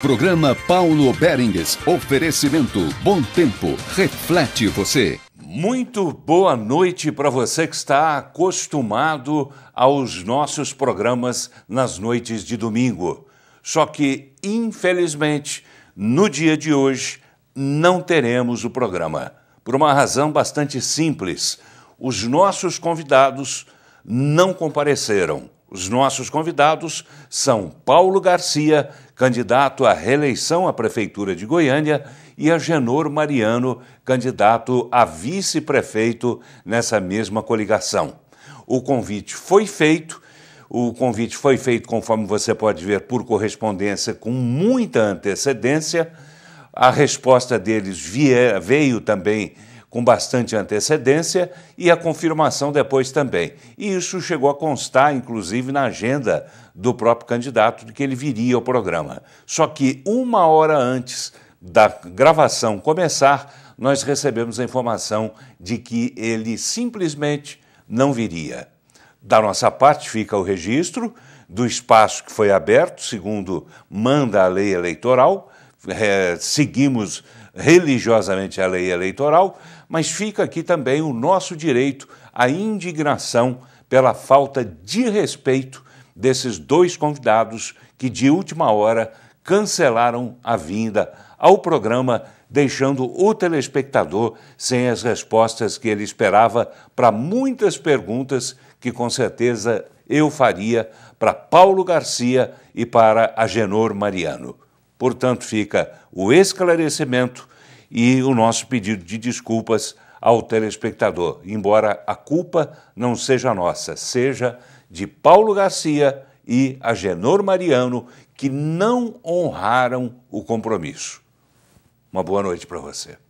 Programa Paulo Berengues. Oferecimento Bom Tempo. Reflete você. Muito boa noite para você que está acostumado aos nossos programas nas noites de domingo. Só que, infelizmente, no dia de hoje não teremos o programa. Por uma razão bastante simples: os nossos convidados não compareceram. Os nossos convidados são Paulo Garcia candidato à reeleição à Prefeitura de Goiânia, e Agenor Mariano, candidato a vice-prefeito nessa mesma coligação. O convite foi feito. O convite foi feito, conforme você pode ver, por correspondência com muita antecedência. A resposta deles veio também com bastante antecedência e a confirmação depois também. E isso chegou a constar, inclusive, na agenda do próprio candidato de que ele viria ao programa. Só que uma hora antes da gravação começar, nós recebemos a informação de que ele simplesmente não viria. Da nossa parte fica o registro do espaço que foi aberto, segundo manda a lei eleitoral. É, seguimos religiosamente a lei eleitoral, mas fica aqui também o nosso direito à indignação pela falta de respeito desses dois convidados que, de última hora, cancelaram a vinda ao programa, deixando o telespectador sem as respostas que ele esperava para muitas perguntas que, com certeza, eu faria para Paulo Garcia e para Agenor Mariano. Portanto, fica o esclarecimento e o nosso pedido de desculpas ao telespectador, embora a culpa não seja nossa, seja de Paulo Garcia e Agenor Mariano, que não honraram o compromisso. Uma boa noite para você.